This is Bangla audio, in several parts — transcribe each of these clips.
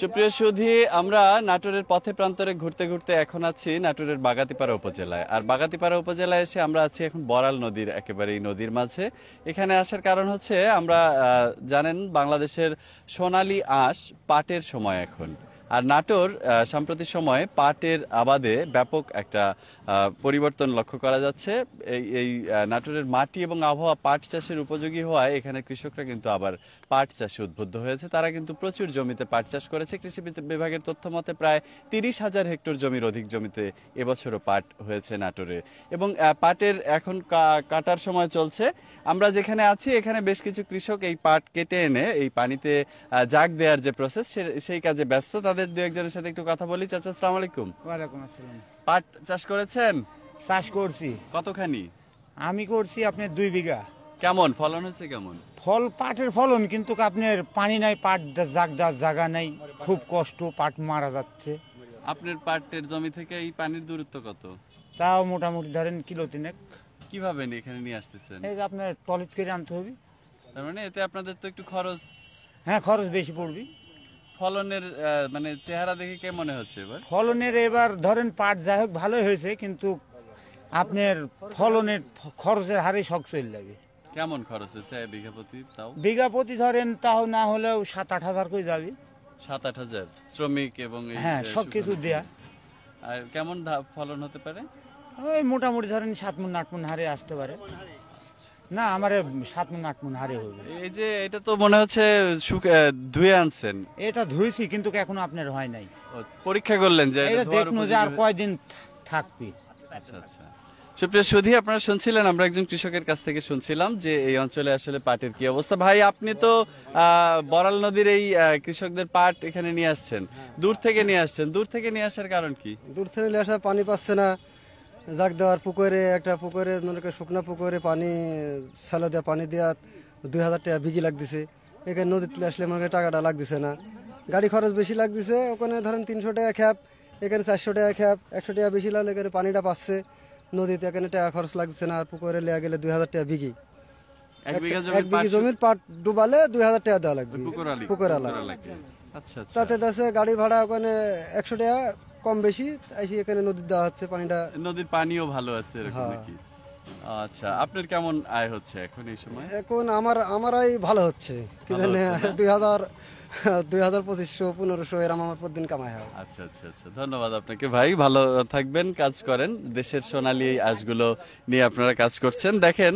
সুপ্রিয় সুধি আমরা নাটোরের পথে প্রান্তরে ঘুরতে ঘুরতে এখন আছি নাটোরের বাগাতিপাড়া উপজেলায় আর বাগাতিপাড়া উপজেলায় এসে আমরা আছি এখন বরাল নদীর একেবারে নদীর মাঝে এখানে আসার কারণ হচ্ছে আমরা জানেন বাংলাদেশের সোনালি আঁশ পাটের সময় এখন আর নাটোর সাম্প্রতিক সময়ে পাটের আবাদে ব্যাপক একটা পরিবর্তন লক্ষ্য করা যাচ্ছে এই নাটোরের মাটি এবং আবহাওয়া পাট চাষের উপযোগী হওয়ায় এখানে কৃষকরা কিন্তু আবার পাট চাষে উদ্বুদ্ধ হয়েছে তারা কিন্তু প্রচুর জমিতে পাট চাষ করেছে কৃষি বিভাগের তথ্য মতে প্রায় তিরিশ হাজার হেক্টর জমির অধিক জমিতে এবছরও পাট হয়েছে নাটোরে এবং পাটের এখন কাটার সময় চলছে আমরা যেখানে আছি এখানে বেশ কিছু কৃষক এই পাট কেটে এনে এই পানিতে জাগ দেওয়ার যে প্রসেস সেই কাজে ব্যস্ত তাদের আপনাদের দু একজনের সাথে একটু কথা বলি চাচা আসসালামু আলাইকুম ওয়ালাইকুম আসসালাম পাট চাষ করেছেন চাষ করছি কতখানি আমি করছি আপনার দুই বিঘা কেমন ফলন হচ্ছে কেমন ফল পাটের ফলন কিন্তু আপনার পানি নাই পাট জাগদা জায়গা নাই খুব কষ্ট পাট মারা যাচ্ছে আপনার পাটের জমি থেকে এই পানির দূরত্ব কত তাও মোটামুটি ধরেন কিলো তিনেক কিভাবে এখানে নিয়ে আসতেছেন এই যে আপনার টলিট করে আনতে হবে তার মানে এতে আপনাদের তো একটু খরচ হ্যাঁ খরচ বেশি পড়বে ফলনের মানে চেহারা দেখে কে মনে হচ্ছে এবার ফলনের এবার ধরেন পাট যাই হোক ভালোই হয়েছে কিন্তু আপনার ফলনের খরচের হারে শখ লাগে কেমন খরচ হয়েছে বিঘা প্রতি তাও বিঘা প্রতি ধরেন তাও না হলেও সাত আট হাজার করে যাবে সাত আট হাজার শ্রমিক এবং হ্যাঁ সবকিছু দেয়া আর কেমন ফলন হতে পারে ওই মোটামুটি ধরেন সাত মন আট মন হারে আসতে পারে না আমার সাত মন আট মন হারে হবে এই যে এটা তো মনে হচ্ছে ধুয়ে আনছেন এটা ধুয়েছি কিন্তু এখনো আপনার হয় নাই পরীক্ষা করলেন যে এটা দেখুন যে আর কয়দিন থাকবে আচ্ছা আচ্ছা সুপ্রিয় সুধী আপনারা শুনছিলেন আমরা একজন কৃষকের কাছ থেকে শুনছিলাম যে এই অঞ্চলে আসলে পাটের কি অবস্থা ভাই আপনি তো বরাল নদীর এই কৃষকদের পাট এখানে নিয়ে আসছেন দূর থেকে নিয়ে আসছেন দূর থেকে নিয়ে আসার কারণ কি দূর থেকে নিয়ে আসার পানি পাচ্ছে না জাগ দেওয়ার পুকুরে একটা পুকুরে মনে করেন শুকনা পুকুরে পানি সালো দেওয়া পানি দেওয়া দুই হাজার টাকা বিঘি লাগতেছে এখানে নদীতে আসলে মনে করেন টাকাটা লাগতেছে না গাড়ি খরচ বেশি লাগতেছে ওখানে ধরেন তিনশো টাকা খ্যাপ এখানে চারশো টাকা খ্যাপ একশো টাকা বেশি লাগলে এখানে পানিটা পাচ্ছে নদীতে এখানে টাকা খরচ লাগছে না আর পুকুরে লেয়া গেলে দুই হাজার টাকা বিঘি এক বিঘি জমির পাট ডুবালে দুই হাজার টাকা দেওয়া লাগবে পুকুর আলা আচ্ছা, আচ্ছা। তাতে দেশে গাড়ি ভাড়া ওখানে একশো টাকা কম বেশি এসে এখানে নদীর দেওয়া হচ্ছে পানিটা নদীর পানিও ভালো আছে এরকম হ্যাঁ। নাকি আচ্ছা আপনার কেমন আয় হচ্ছে এখন এই সময় এখন আমার আমার আয় ভালো হচ্ছে দুই হাজার দুই হাজার পঁচিশশো পনেরোশো আমার কামাই আচ্ছা আচ্ছা আচ্ছা ধন্যবাদ আপনাকে ভাই ভালো থাকবেন কাজ করেন দেশের এই আঁশগুলো নিয়ে আপনারা কাজ করছেন দেখেন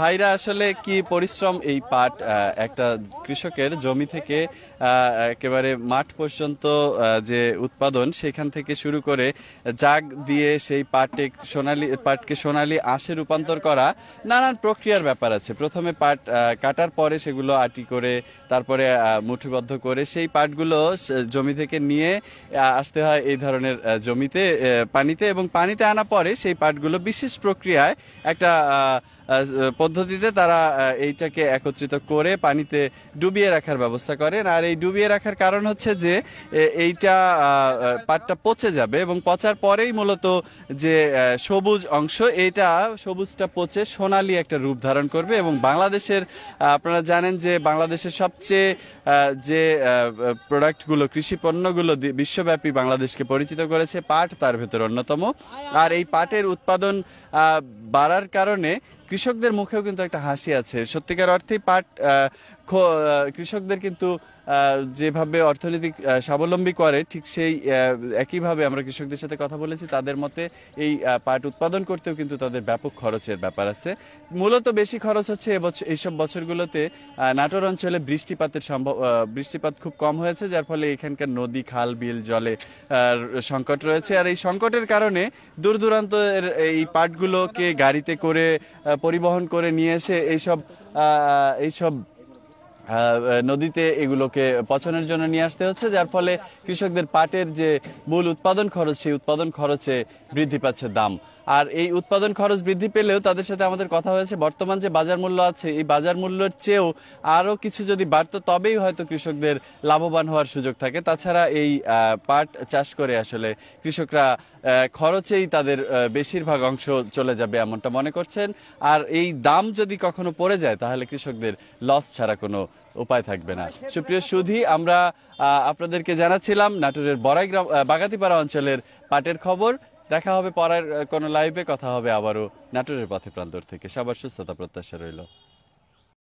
ভাইরা আসলে কি পরিশ্রম এই পাট একটা কৃষকের জমি থেকে একেবারে মাঠ পর্যন্ত যে উৎপাদন সেখান থেকে শুরু করে জাগ দিয়ে সেই পাটে সোনালি পাটকে সোনালি আঁশে রূপান্তর করা নানান প্রক্রিয়ার ব্যাপার আছে প্রথমে পাট কাটার পরে সেগুলো আটি করে তারপরে মুঠো সূচিবদ্ধ করে সেই পাটগুলো জমি থেকে নিয়ে আসতে হয় এই ধরনের জমিতে পানিতে এবং পানিতে আনা পরে সেই পাটগুলো বিশেষ প্রক্রিয়ায় একটা পদ্ধতিতে তারা এইটাকে একত্রিত করে পানিতে ডুবিয়ে রাখার ব্যবস্থা করেন আর এই ডুবিয়ে রাখার কারণ হচ্ছে যে এইটা পাটটা পচে যাবে এবং পচার পরেই মূলত যে সবুজ অংশ এইটা সবুজটা পচে সোনালি একটা রূপ ধারণ করবে এবং বাংলাদেশের আপনারা জানেন যে বাংলাদেশের সবচেয়ে যে প্রোডাক্টগুলো কৃষি পণ্যগুলো বিশ্বব্যাপী বাংলাদেশকে পরিচিত করেছে পাট তার ভেতর অন্যতম আর এই পাটের উৎপাদন বাড়ার কারণে কৃষকদের মুখেও কিন্তু একটা হাসি আছে সত্যিকার অর্থে পাট কৃষকদের কিন্তু যেভাবে অর্থনৈতিক স্বাবলম্বী করে ঠিক সেই একইভাবে আমরা কৃষকদের সাথে কথা বলেছি তাদের মতে এই পাট উৎপাদন করতেও কিন্তু তাদের ব্যাপক খরচের ব্যাপার আছে মূলত বেশি খরচ হচ্ছে এবছর এইসব বছরগুলোতে নাটোর অঞ্চলে বৃষ্টিপাতের সম্ভব বৃষ্টিপাত খুব কম হয়েছে যার ফলে এখানকার নদী খাল বিল জলে সংকট রয়েছে আর এই সংকটের কারণে দূর দূরান্তের এই পাটগুলোকে গাড়িতে করে পরিবহন করে নিয়ে এসে এইসব এইসব নদীতে এগুলোকে পচনের জন্য নিয়ে আসতে হচ্ছে যার ফলে কৃষকদের পাটের যে মূল উৎপাদন খরচ সেই উৎপাদন খরচে বৃদ্ধি পাচ্ছে দাম আর এই উৎপাদন খরচ বৃদ্ধি পেলেও তাদের সাথে আমাদের কথা হয়েছে বর্তমান যে বাজার মূল্য আছে এই বাজার মূল্যের চেয়েও আরও কিছু যদি বাড়তো তবেই হয়তো কৃষকদের লাভবান হওয়ার সুযোগ থাকে তাছাড়া এই পাট চাষ করে আসলে কৃষকরা খরচেই তাদের বেশিরভাগ অংশ চলে যাবে এমনটা মনে করছেন আর এই দাম যদি কখনো পড়ে যায় তাহলে কৃষকদের লস ছাড়া কোনো উপায় থাকবে না সুপ্রিয় সুধি আমরা আপনাদেরকে জানাচ্ছিলাম নাটোরের বড়াই গ্রাম বাগাতিপাড়া অঞ্চলের পাটের খবর দেখা হবে পরের কোনো লাইভে কথা হবে আবারও নাটোরের পথে প্রান্তর থেকে সবার সুস্থতা প্রত্যাশা রইল